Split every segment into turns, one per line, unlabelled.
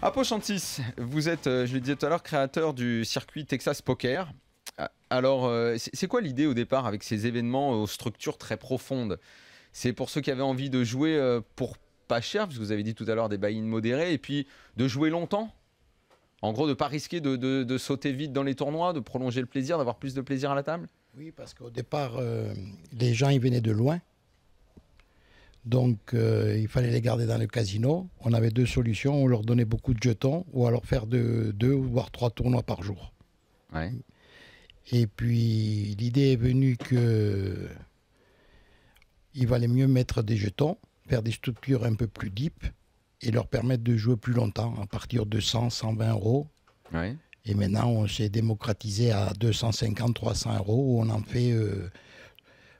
Apochantis, vous êtes, euh, je le disais tout à l'heure, créateur du circuit Texas Poker. Alors, euh, c'est quoi l'idée au départ avec ces événements aux structures très profondes C'est pour ceux qui avaient envie de jouer euh, pour pas cher, parce vous avez dit tout à l'heure des buy-in modérés, et puis de jouer longtemps En gros, de ne pas risquer de, sauter vite dans les tournois, de prolonger le plaisir, d'avoir plus de plaisir à la table
Oui, parce qu'au départ, les gens, ils venaient de loin. Donc, euh, il fallait les garder dans le casino. On avait deux solutions. On leur donnait beaucoup de jetons ou alors faire de, deux, voire trois tournois par jour. Et puis, l'idée est venue que il valait mieux mettre des jetons, faire des structures un peu plus deep et leur permettre de jouer plus longtemps, à partir de 100, 120 euros. Et maintenant, on s'est démocratisé à 250, 300 euros. On en fait... Euh,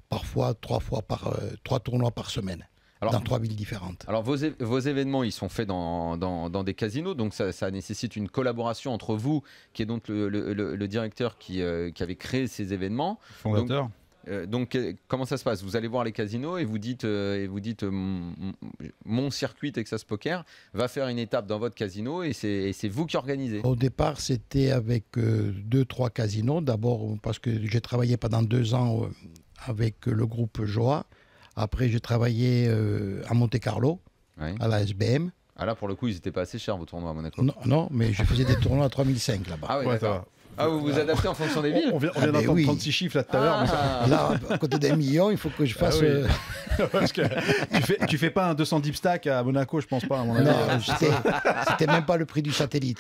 parfois trois fois par euh, trois tournois par semaine. dans trois villes différentes.
Alors vos, vos événements, ils sont faits dans, dans, des casinos, donc ça, nécessite une collaboration entre vous, qui est donc le, directeur qui, euh, qui, avait créé ces événements. Fondateur. Donc, euh, comment ça se passe Vous allez voir les casinos et vous dites, et vous dites mon circuit Texas Poker va faire une étape dans votre casino et c'est vous qui organisez. Au
départ, c'était avec deux, trois casinos. D'abord parce que j'ai travaillé pendant deux ans avec le groupe Joa. Après, j'ai travaillé euh, à Monte-Carlo, à la SBM.
Ah là, pour le coup, ils n'étaient pas assez chers, vos tournois à Monaco Non, mais je faisais des tournois à 3005 là-bas. Ah oui, ouais, ah, vous vous adaptez en fonction des villes On vient, on ah, ben d'entendre 36
chiffres là tout à l'heure. Ah. Là, à côté des millions, il faut que je ah fasse. Euh, Parce que tu fais, fais pas un 200 deep stack à Monaco, je pense pas. À mon Non, c'était même pas le prix du satellite.